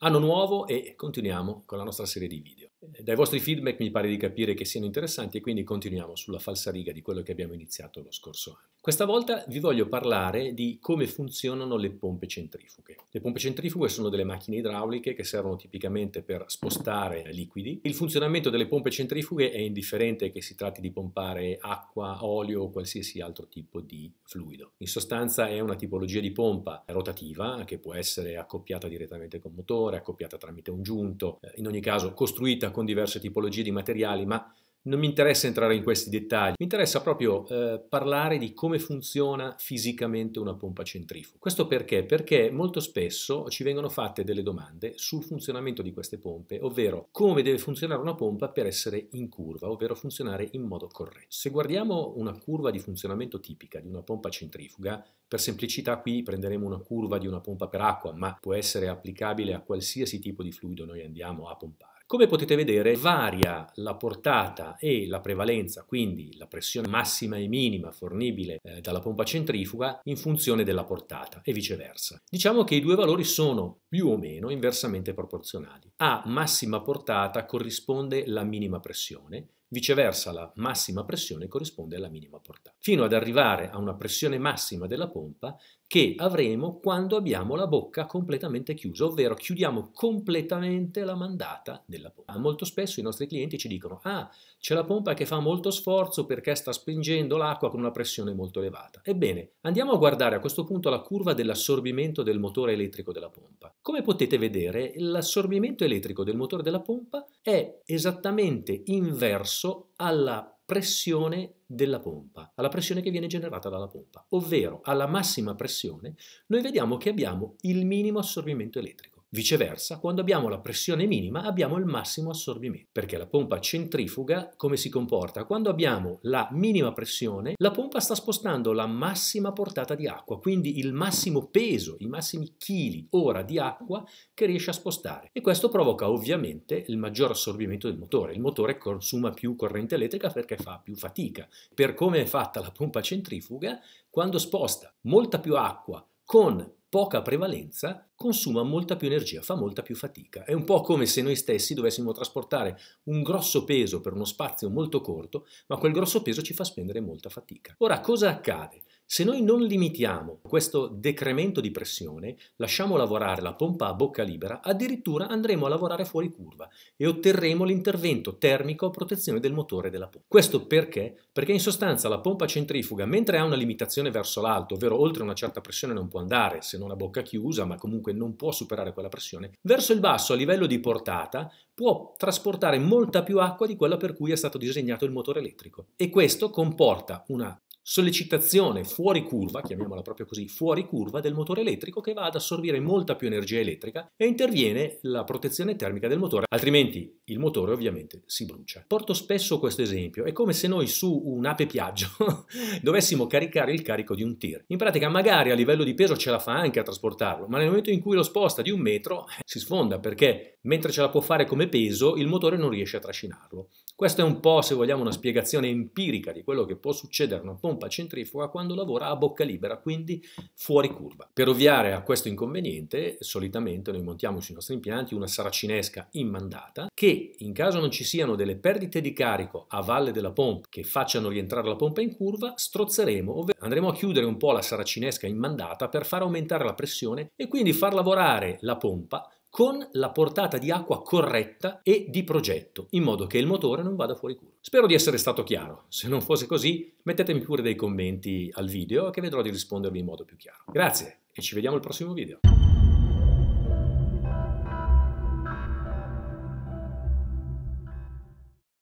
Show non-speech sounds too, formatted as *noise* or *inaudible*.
Anno nuovo e continuiamo con la nostra serie di video. Dai vostri feedback mi pare di capire che siano interessanti e quindi continuiamo sulla falsa riga di quello che abbiamo iniziato lo scorso anno. Questa volta vi voglio parlare di come funzionano le pompe centrifughe. Le pompe centrifughe sono delle macchine idrauliche che servono tipicamente per spostare liquidi. Il funzionamento delle pompe centrifughe è indifferente che si tratti di pompare acqua, olio o qualsiasi altro tipo di fluido. In sostanza è una tipologia di pompa rotativa che può essere accoppiata direttamente con motore, accoppiata tramite un giunto, eh, in ogni caso costruita con diverse tipologie di materiali, ma non mi interessa entrare in questi dettagli, mi interessa proprio eh, parlare di come funziona fisicamente una pompa centrifuga. Questo perché? Perché molto spesso ci vengono fatte delle domande sul funzionamento di queste pompe, ovvero come deve funzionare una pompa per essere in curva, ovvero funzionare in modo corretto. Se guardiamo una curva di funzionamento tipica di una pompa centrifuga, per semplicità qui prenderemo una curva di una pompa per acqua, ma può essere applicabile a qualsiasi tipo di fluido noi andiamo a pompare come potete vedere varia la portata e la prevalenza, quindi la pressione massima e minima fornibile eh, dalla pompa centrifuga in funzione della portata e viceversa. Diciamo che i due valori sono più o meno inversamente proporzionali. A massima portata corrisponde la minima pressione, Viceversa la massima pressione corrisponde alla minima portata, fino ad arrivare a una pressione massima della pompa che avremo quando abbiamo la bocca completamente chiusa, ovvero chiudiamo completamente la mandata della pompa. Ah, molto spesso i nostri clienti ci dicono ah, c'è la pompa che fa molto sforzo perché sta spingendo l'acqua con una pressione molto elevata. Ebbene, andiamo a guardare a questo punto la curva dell'assorbimento del motore elettrico della pompa. Come potete vedere, l'assorbimento elettrico del motore della pompa è esattamente inverso alla pressione della pompa, alla pressione che viene generata dalla pompa, ovvero alla massima pressione noi vediamo che abbiamo il minimo assorbimento elettrico. Viceversa, quando abbiamo la pressione minima abbiamo il massimo assorbimento, perché la pompa centrifuga come si comporta? Quando abbiamo la minima pressione, la pompa sta spostando la massima portata di acqua, quindi il massimo peso, i massimi chili ora di acqua che riesce a spostare. E questo provoca ovviamente il maggior assorbimento del motore. Il motore consuma più corrente elettrica perché fa più fatica. Per come è fatta la pompa centrifuga, quando sposta molta più acqua con poca prevalenza consuma molta più energia, fa molta più fatica. È un po' come se noi stessi dovessimo trasportare un grosso peso per uno spazio molto corto, ma quel grosso peso ci fa spendere molta fatica. Ora, cosa accade? Se noi non limitiamo questo decremento di pressione, lasciamo lavorare la pompa a bocca libera, addirittura andremo a lavorare fuori curva e otterremo l'intervento termico a protezione del motore della pompa. Questo perché? Perché in sostanza la pompa centrifuga, mentre ha una limitazione verso l'alto, ovvero oltre una certa pressione non può andare se non a bocca chiusa, ma comunque non può superare quella pressione, verso il basso a livello di portata può trasportare molta più acqua di quella per cui è stato disegnato il motore elettrico e questo comporta una sollecitazione fuori curva, chiamiamola proprio così, fuori curva del motore elettrico che va ad assorbire molta più energia elettrica e interviene la protezione termica del motore, altrimenti il motore ovviamente si brucia. Porto spesso questo esempio, è come se noi su un'ape piaggio *laughs* dovessimo caricare il carico di un tir. In pratica magari a livello di peso ce la fa anche a trasportarlo, ma nel momento in cui lo sposta di un metro eh, si sfonda perché mentre ce la può fare come peso il motore non riesce a trascinarlo. Questa è un po', se vogliamo, una spiegazione empirica di quello che può succedere a una pompa pompa centrifuga quando lavora a bocca libera, quindi fuori curva. Per ovviare a questo inconveniente, solitamente noi montiamo sui nostri impianti una saracinesca immandata che in caso non ci siano delle perdite di carico a valle della pompa che facciano rientrare la pompa in curva, strozzeremo, ovvero andremo a chiudere un po' la saracinesca immandata per far aumentare la pressione e quindi far lavorare la pompa con la portata di acqua corretta e di progetto, in modo che il motore non vada fuori curva. Spero di essere stato chiaro, se non fosse così mettetemi pure dei commenti al video che vedrò di rispondervi in modo più chiaro. Grazie e ci vediamo al prossimo video.